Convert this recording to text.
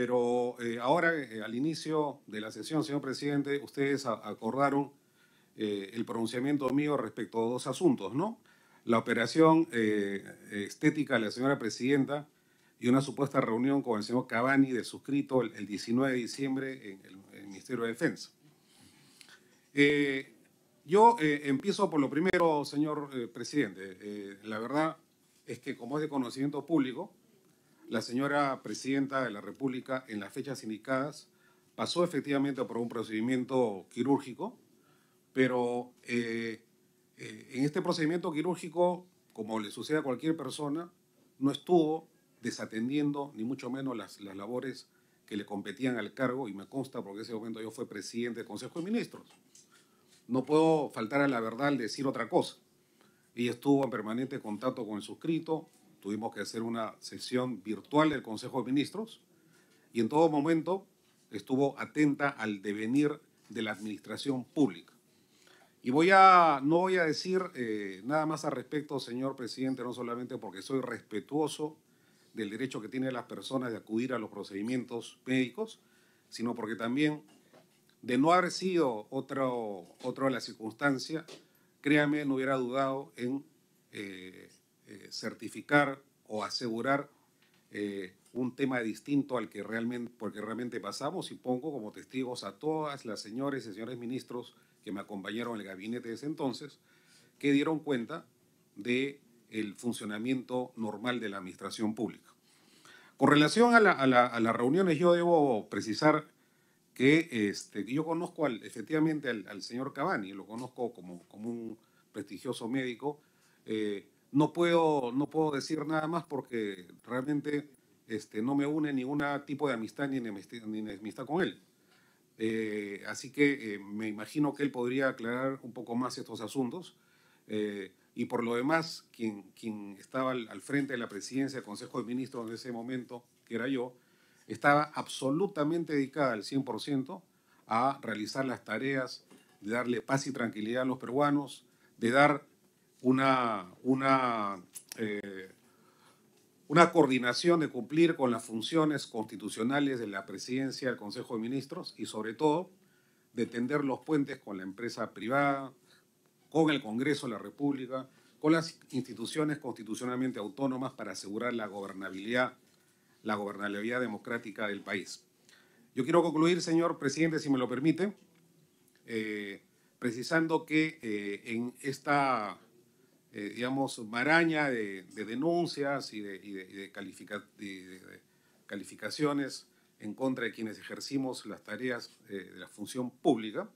Pero eh, ahora, eh, al inicio de la sesión, señor presidente, ustedes acordaron eh, el pronunciamiento mío respecto a dos asuntos, ¿no? La operación estética de la señora presidenta y una supuesta reunión con el señor Cavani de suscrito el, 19 de diciembre en el Ministerio de Defensa. yo empiezo por lo primero, señor presidente. la verdad es que, como es de conocimiento público, la señora presidenta de la República en las fechas indicadas pasó efectivamente por un procedimiento quirúrgico, pero eh, eh, en este procedimiento quirúrgico, como le sucede a cualquier persona, no estuvo desatendiendo ni mucho menos las, las labores que le competían al cargo, y me consta porque en ese momento yo fui presidente del Consejo de Ministros. No puedo faltar a la verdad al decir otra cosa. y estuvo en permanente contacto con el suscrito, tuvimos que hacer una sesión virtual del Consejo de Ministros y en todo momento estuvo atenta al devenir de la administración pública. Y voy a, no voy a decir eh, nada más al respecto, señor presidente, no solamente porque soy respetuoso del derecho que tienen las personas de acudir a los procedimientos médicos, sino porque también, de no haber sido otra de las circunstancias, créame, no hubiera dudado en eh, eh, certificar o asegurar eh, un tema distinto al que realmente, porque realmente pasamos y pongo como testigos a todas las señores y señores ministros que me acompañaron en el gabinete de ese entonces, que dieron cuenta de el funcionamiento normal de la administración pública. Con relación a, a, las reuniones, yo debo precisar que este, yo conozco al, efectivamente al, al, señor Cavani, lo conozco como, como un prestigioso médico, eh, no puedo, no puedo decir nada más porque realmente este, no me une ningún tipo de amistad ni enemistad, con él. Eh, así que eh, me imagino que él podría aclarar un poco más estos asuntos. Eh, y por lo demás, quien, quien estaba al, al, frente de la presidencia del Consejo de Ministros en ese momento, que era yo, estaba absolutamente dedicada al 100% a realizar las tareas de darle paz y tranquilidad a los peruanos, de dar una, una, eh, una coordinación de cumplir con las funciones constitucionales de la presidencia del Consejo de Ministros y sobre todo de tender los puentes con la empresa privada, con el Congreso de la República, con las instituciones constitucionalmente autónomas para asegurar la gobernabilidad, la gobernabilidad democrática del país. Yo quiero concluir, señor presidente, si me lo permite, eh, precisando que eh, en esta eh, digamos, maraña de, denuncias y, de, calificaciones en contra de quienes ejercimos las tareas eh, de la función pública,